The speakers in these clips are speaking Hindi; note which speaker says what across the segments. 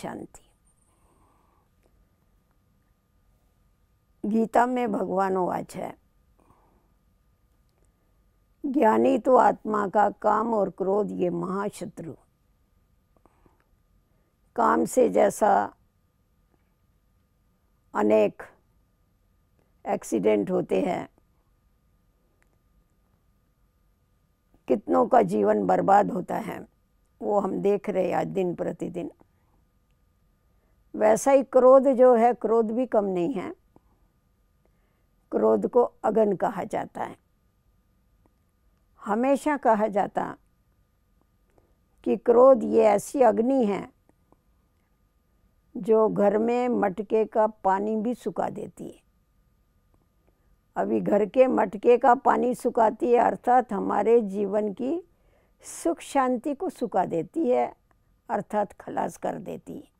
Speaker 1: शांति गीता में भगवान वाच है ज्ञानी तो आत्मा का काम और क्रोध ये महाशत्रु काम से जैसा अनेक एक्सीडेंट होते हैं कितनों का जीवन बर्बाद होता है वो हम देख रहे हैं आज दिन प्रतिदिन वैसा ही क्रोध जो है क्रोध भी कम नहीं है क्रोध को अगन कहा जाता है हमेशा कहा जाता कि क्रोध ये ऐसी अग्नि है जो घर में मटके का पानी भी सुखा देती है अभी घर के मटके का पानी सुखाती है अर्थात हमारे जीवन की सुख शांति को सुखा देती है अर्थात खलास कर देती है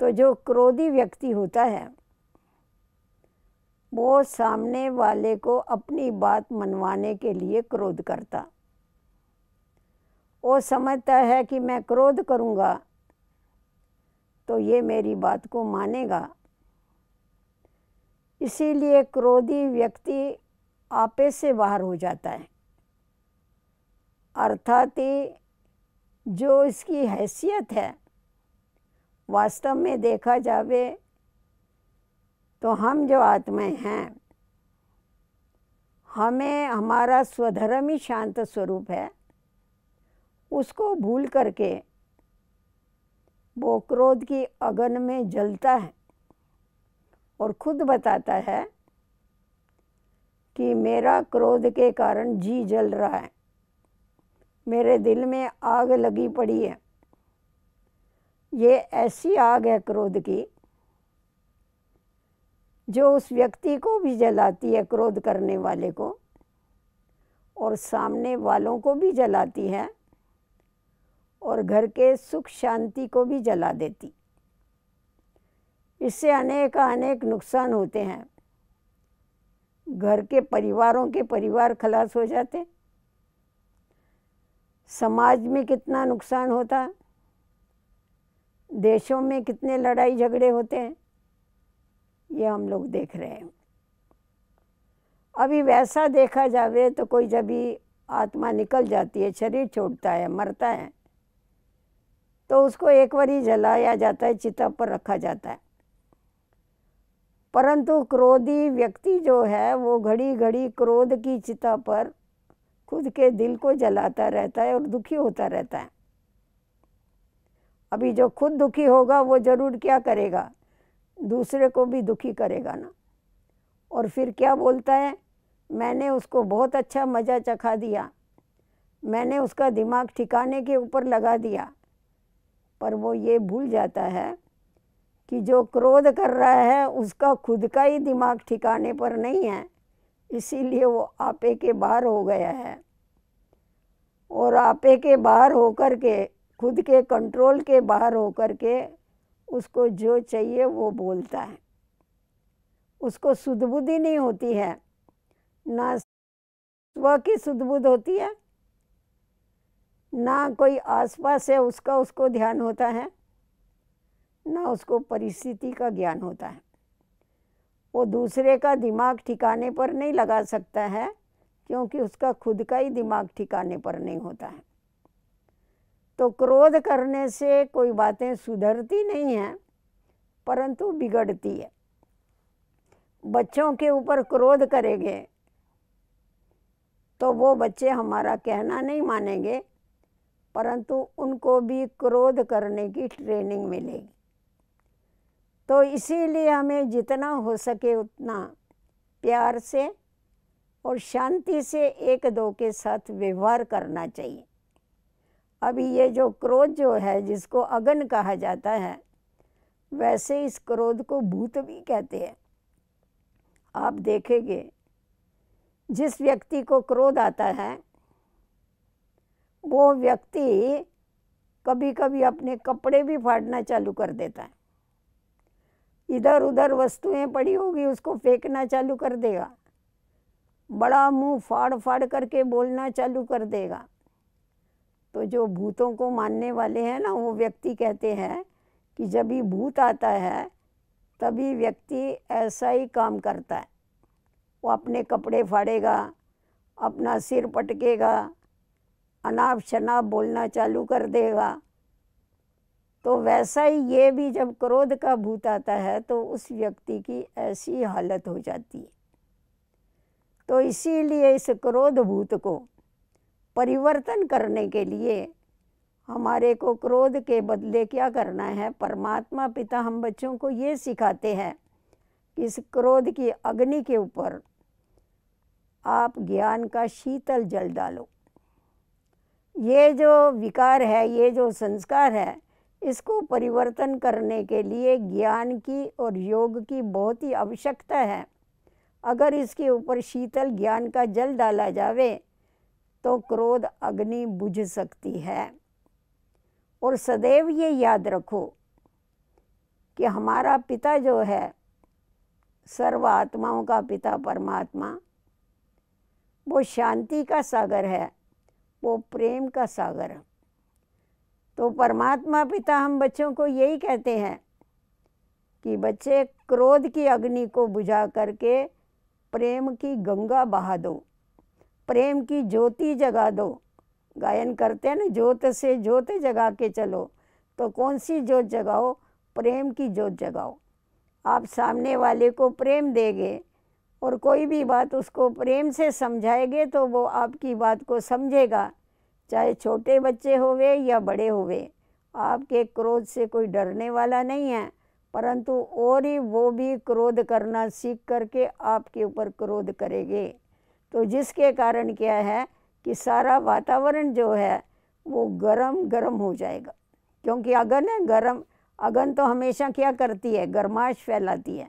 Speaker 1: तो जो क्रोधी व्यक्ति होता है वो सामने वाले को अपनी बात मनवाने के लिए क्रोध करता वो समझता है कि मैं क्रोध करूँगा तो ये मेरी बात को मानेगा इसीलिए क्रोधी व्यक्ति आपे से बाहर हो जाता है अर्थात जो इसकी हैसियत है वास्तव में देखा जावे तो हम जो आत्माएं हैं हमें हमारा स्वधर्म ही शांत स्वरूप है उसको भूल करके वो क्रोध की अगन में जलता है और खुद बताता है कि मेरा क्रोध के कारण जी जल रहा है मेरे दिल में आग लगी पड़ी है ये ऐसी आग है क्रोध की जो उस व्यक्ति को भी जलाती है क्रोध करने वाले को और सामने वालों को भी जलाती है और घर के सुख शांति को भी जला देती इससे अनेक अनेक नुकसान होते हैं घर के परिवारों के परिवार खलास हो जाते समाज में कितना नुकसान होता है देशों में कितने लड़ाई झगड़े होते हैं ये हम लोग देख रहे हैं अभी वैसा देखा जावे तो कोई जब भी आत्मा निकल जाती है शरीर छोड़ता है मरता है तो उसको एक बार जलाया जाता है चिता पर रखा जाता है परंतु क्रोधी व्यक्ति जो है वो घड़ी घड़ी क्रोध की चिता पर खुद के दिल को जलाता रहता है और दुखी होता रहता है अभी जो खुद दुखी होगा वो ज़रूर क्या करेगा दूसरे को भी दुखी करेगा ना और फिर क्या बोलता है मैंने उसको बहुत अच्छा मज़ा चखा दिया मैंने उसका दिमाग ठिकाने के ऊपर लगा दिया पर वो ये भूल जाता है कि जो क्रोध कर रहा है उसका खुद का ही दिमाग ठिकाने पर नहीं है इसीलिए वो आपे के बाहर हो गया है और आपे के बाहर होकर के खुद के कंट्रोल के बाहर होकर के उसको जो चाहिए वो बोलता है उसको सुदबुद्धि नहीं होती है ना स्व की सुदबुद्ध होती है ना कोई आसपास है उसका उसको ध्यान होता है ना उसको परिस्थिति का ज्ञान होता है वो दूसरे का दिमाग ठिकाने पर नहीं लगा सकता है क्योंकि उसका खुद का ही दिमाग ठिकाने पर नहीं होता है तो क्रोध करने से कोई बातें सुधरती नहीं हैं परंतु बिगड़ती है बच्चों के ऊपर क्रोध करेंगे तो वो बच्चे हमारा कहना नहीं मानेंगे परंतु उनको भी क्रोध करने की ट्रेनिंग मिलेगी तो इसीलिए हमें जितना हो सके उतना प्यार से और शांति से एक दो के साथ व्यवहार करना चाहिए अभी ये जो क्रोध जो है जिसको अगन कहा जाता है वैसे इस क्रोध को भूत भी कहते हैं आप देखेंगे जिस व्यक्ति को क्रोध आता है वो व्यक्ति कभी कभी अपने कपड़े भी फाड़ना चालू कर देता है इधर उधर वस्तुएं पड़ी होगी उसको फेंकना चालू कर देगा बड़ा मुंह फाड़ फाड़ करके बोलना चालू कर देगा तो जो भूतों को मानने वाले हैं ना वो व्यक्ति कहते हैं कि जब ही भूत आता है तभी व्यक्ति ऐसा ही काम करता है वो अपने कपड़े फाड़ेगा अपना सिर पटकेगा अनाप शनाप बोलना चालू कर देगा तो वैसा ही ये भी जब क्रोध का भूत आता है तो उस व्यक्ति की ऐसी हालत हो जाती है तो इसीलिए इस क्रोध भूत को परिवर्तन करने के लिए हमारे को क्रोध के बदले क्या करना है परमात्मा पिता हम बच्चों को ये सिखाते हैं कि इस क्रोध की अग्नि के ऊपर आप ज्ञान का शीतल जल डालो ये जो विकार है ये जो संस्कार है इसको परिवर्तन करने के लिए ज्ञान की और योग की बहुत ही आवश्यकता है अगर इसके ऊपर शीतल ज्ञान का जल डाला जावे तो क्रोध अग्नि बुझ सकती है और सदैव ये याद रखो कि हमारा पिता जो है सर्व आत्माओं का पिता परमात्मा वो शांति का सागर है वो प्रेम का सागर तो परमात्मा पिता हम बच्चों को यही कहते हैं कि बच्चे क्रोध की अग्नि को बुझा करके प्रेम की गंगा बहा दो प्रेम की ज्योति जगा दो गायन करते हैं ना ज्योत से ज्योत जगा के चलो तो कौन सी ज्योत जगाओ प्रेम की ज्योत जगाओ आप सामने वाले को प्रेम देंगे और कोई भी बात उसको प्रेम से समझाएंगे तो वो आपकी बात को समझेगा चाहे छोटे बच्चे होवे या बड़े होवे आपके क्रोध से कोई डरने वाला नहीं है परंतु और ही वो भी क्रोध करना सीख करके आपके ऊपर क्रोध करेंगे तो जिसके कारण क्या है कि सारा वातावरण जो है वो गर्म गर्म हो जाएगा क्योंकि अगन है गर्म अगन तो हमेशा क्या करती है गर्माश फैलाती है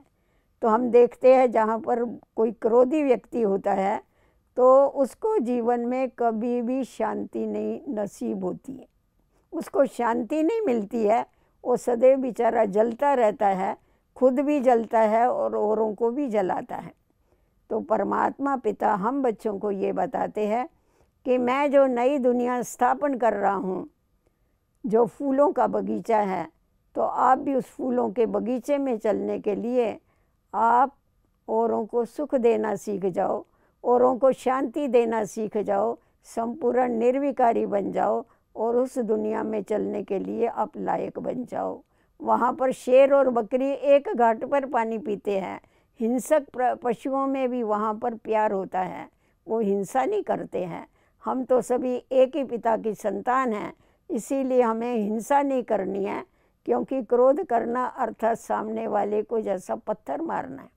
Speaker 1: तो हम देखते हैं जहाँ पर कोई क्रोधी व्यक्ति होता है तो उसको जीवन में कभी भी शांति नहीं नसीब होती है उसको शांति नहीं मिलती है वो सदैव बेचारा जलता रहता है खुद भी जलता है और औरों को भी जलाता है तो परमात्मा पिता हम बच्चों को ये बताते हैं कि मैं जो नई दुनिया स्थापन कर रहा हूँ जो फूलों का बगीचा है तो आप भी उस फूलों के बगीचे में चलने के लिए आप औरों को सुख देना सीख जाओ औरों को शांति देना सीख जाओ संपूर्ण निर्विकारी बन जाओ और उस दुनिया में चलने के लिए आप लायक बन जाओ वहाँ पर शेर और बकरी एक घाट पर पानी पीते हैं हिंसक पशुओं में भी वहाँ पर प्यार होता है वो हिंसा नहीं करते हैं हम तो सभी एक ही पिता की संतान हैं इसीलिए हमें हिंसा नहीं करनी है क्योंकि क्रोध करना अर्थात सामने वाले को जैसा पत्थर मारना है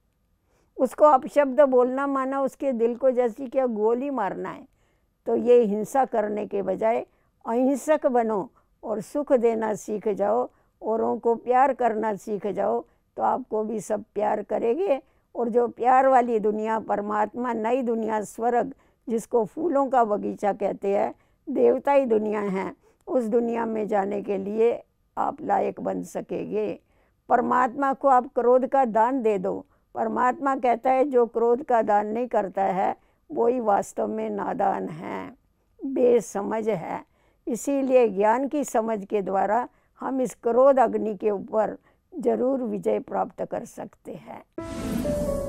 Speaker 1: उसको अपशब्द बोलना माना उसके दिल को जैसी क्या गोली मारना है तो ये हिंसा करने के बजाय अहिंसक बनो और सुख देना सीख जाओ औरों को प्यार करना सीख जाओ तो आपको भी सब प्यार करेंगे और जो प्यार वाली दुनिया परमात्मा नई दुनिया स्वर्ग जिसको फूलों का बगीचा कहते हैं देवता ही दुनिया है उस दुनिया में जाने के लिए आप लायक बन सकेंगे परमात्मा को आप क्रोध का दान दे दो परमात्मा कहता है जो क्रोध का दान नहीं करता है वो ही वास्तव में नादान है बेसमझ है इसीलिए ज्ञान की समझ के द्वारा हम इस क्रोध अग्नि के ऊपर जरूर विजय प्राप्त कर सकते हैं